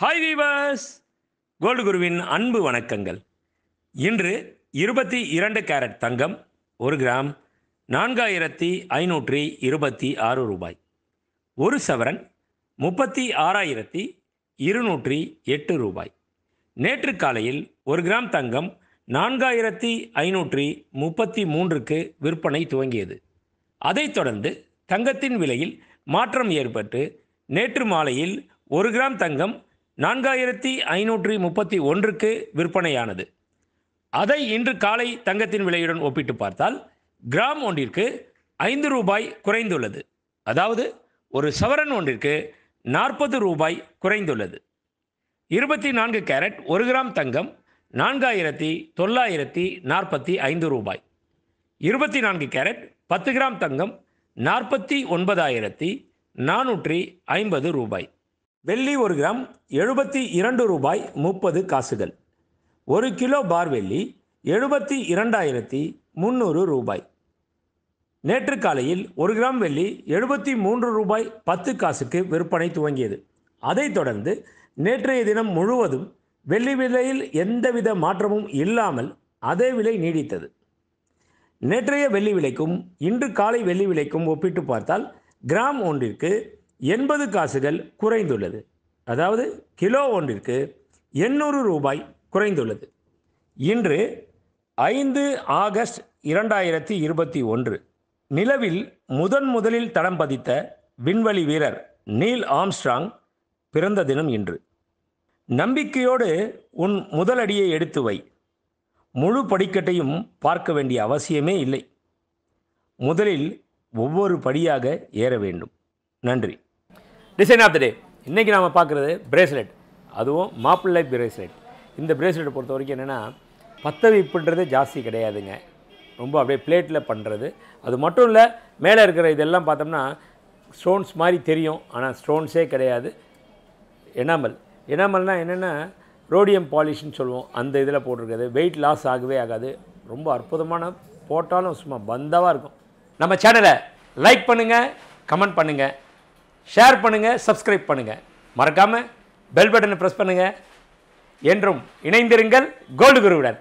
hi viewers gold குருவின் அன்பு வணக்கங்கள் இன்று இருபத்தி இரண்டு கேரட் தங்கம் ஒரு கிராம் நான்காயிரத்தி ஐநூற்றி இருபத்தி ஆறு ரூபாய் ஒரு சவரன் முப்பத்தி ஆறாயிரத்தி இருநூற்றி எட்டு ரூபாய் நேற்று காலையில் ஒரு கிராம் தங்கம் நான்காயிரத்தி ஐநூற்றி முப்பத்தி மூன்றுக்கு விற்பனை துவங்கியது அதைத் தொடர்ந்து தங்கத்தின் விலையில் மாற்றம் ஏற்பட்டு நேற்று மாலையில் ஒரு கிராம் தங்கம் நான்காயிரத்தி ஐநூற்றி முப்பத்தி ஒன்றுக்கு விற்பனையானது அதை இன்று காலை தங்கத்தின் விலையுடன் ஒப்பிட்டு பார்த்தால் கிராம் ஒன்றிற்கு ஐந்து ரூபாய் குறைந்துள்ளது அதாவது ஒரு சவரன் ஒன்றிற்கு நாற்பது ரூபாய் குறைந்துள்ளது இருபத்தி நான்கு கேரட் ஒரு கிராம் தங்கம் நான்காயிரத்தி தொள்ளாயிரத்தி நாற்பத்தி ஐந்து ரூபாய் இருபத்தி நான்கு கேரட் பத்து கிராம் தங்கம் நாற்பத்தி ஒன்பதாயிரத்தி நானூற்றி ஐம்பது ரூபாய் வெள்ளி ஒரு கிராம் எழுபத்தி இரண்டு ரூபாய் முப்பது காசுகள் ஒரு கிலோ பார் வெள்ளி எழுபத்தி இரண்டாயிரத்தி முந்நூறு ரூபாய் நேற்று காலையில் ஒரு கிராம் வெள்ளி எழுபத்தி மூன்று ரூபாய் பத்து காசுக்கு விற்பனை துவங்கியது அதைத் தொடர்ந்து நேற்றைய தினம் முழுவதும் வெள்ளி விலையில் எந்தவித மாற்றமும் இல்லாமல் அதே விலை நீடித்தது நேற்றைய வெள்ளி விலைக்கும் இன்று காலை வெள்ளி விலைக்கும் ஒப்பிட்டு பார்த்தால் கிராம் ஒன்றிற்கு எண்பது காசுகள் குறைந்துள்ளது அதாவது கிலோ ஒன்றிற்கு எண்ணூறு ரூபாய் குறைந்துள்ளது இன்று ஐந்து ஆகஸ்ட் இரண்டாயிரத்தி இருபத்தி ஒன்று நிலவில் முதன் முதலில் தடம் பதித்த விண்வெளி வீரர் நீல் ஆம்ஸ்ட்ராங் பிறந்த தினம் இன்று நம்பிக்கையோடு உன் முதலடியை எடுத்து வை முழு படிக்கட்டையும் பார்க்க வேண்டிய அவசியமே இல்லை முதலில் ஒவ்வொரு படியாக ஏற வேண்டும் நன்றி டிசைன் ஆஃப் த டே இன்றைக்கி நாம் பார்க்குறது பிரேஸ்லெட் அதுவும் மாப்பிள்ளை பிரேஸ்லெட் இந்த பிரேஸ்லெட்டை பொறுத்த வரைக்கும் என்னென்னா பத்தவிப்புன்றது ஜாஸ்தி கிடையாதுங்க ரொம்ப அப்படியே பிளேட்டில் பண்ணுறது அது மட்டும் இல்லை மேலே இருக்கிற இதெல்லாம் பார்த்தோம்னா ஸ்டோன்ஸ் மாதிரி தெரியும் ஆனால் ஸ்டோன்ஸே கிடையாது எனாமல் எனாமல்னால் என்னென்னா ரோடியம் பாலிஷ்னு சொல்லுவோம் அந்த இதில் போட்டிருக்கிறது வெயிட் லாஸ் ஆகவே ஆகாது ரொம்ப அற்புதமான போட்டாலும் சும்மா பந்தாவாக இருக்கும் நம்ம சேனலை லைக் பண்ணுங்கள் கமெண்ட் பண்ணுங்கள் ஷேர் பண்ணுங்கள் சப்ஸ்கிரைப் பண்ணுங்கள் மறக்காமல் பெல் பட்டனை ப்ரெஸ் பண்ணுங்கள் என்றும் இணைந்திருங்கள் கோல்டு குருவுடன்